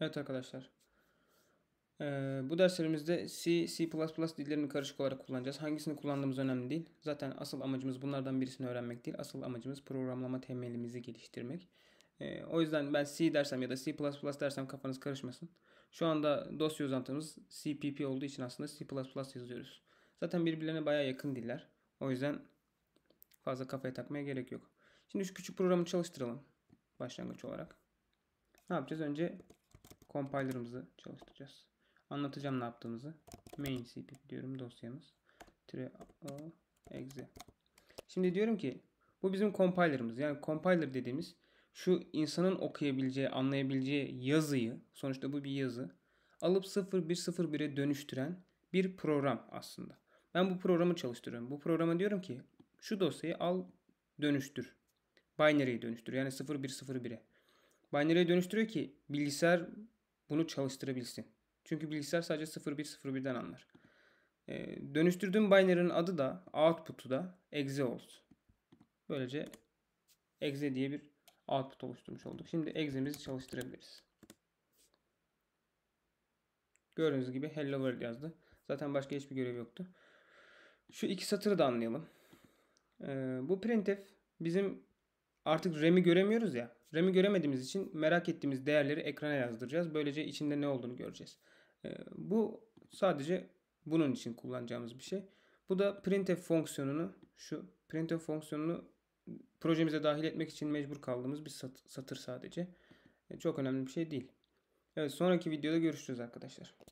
Evet arkadaşlar. Ee, bu derslerimizde C, C++ dillerini karışık olarak kullanacağız. Hangisini kullandığımız önemli değil. Zaten asıl amacımız bunlardan birisini öğrenmek değil. Asıl amacımız programlama temelimizi geliştirmek. Ee, o yüzden ben C dersem ya da C++ dersem kafanız karışmasın. Şu anda dosya uzantımız CPP olduğu için aslında C++ yazıyoruz. Zaten birbirlerine baya yakın diller. O yüzden fazla kafaya takmaya gerek yok. Şimdi şu küçük programı çalıştıralım. Başlangıç olarak. Ne yapacağız? Önce compiler'ımızı çalıştıracağız. Anlatacağım ne yaptığımızı. Main cpp diyorum dosyamız. Tire exe. Şimdi diyorum ki bu bizim compiler'ımız. Yani compiler dediğimiz şu insanın okuyabileceği, anlayabileceği yazıyı, sonuçta bu bir yazı, alıp 0101'e dönüştüren bir program aslında. Ben bu programı çalıştırıyorum. Bu programa diyorum ki şu dosyayı al dönüştür. Binary'e dönüştür. Yani 0101'e. Binary'e dönüştürüyor ki bilgisayar bunu çalıştırabilsin. Çünkü bilgisayar sadece 0101'den anlar. Ee, dönüştürdüğüm binary'nin adı da output'u da exe olsun. Böylece exe diye bir output oluşturmuş olduk. Şimdi exe'mizi çalıştırabiliriz. Gördüğünüz gibi hello world yazdı. Zaten başka hiçbir görev yoktu. Şu iki satırı da anlayalım. Ee, bu printf bizim artık remi göremiyoruz ya. Remi göremediğimiz için merak ettiğimiz değerleri ekrana yazdıracağız. Böylece içinde ne olduğunu göreceğiz. Ee, bu sadece bunun için kullanacağımız bir şey. Bu da printf fonksiyonunu şu printf fonksiyonunu projemize dahil etmek için mecbur kaldığımız bir satır sadece. Ee, çok önemli bir şey değil. Evet sonraki videoda görüşürüz arkadaşlar.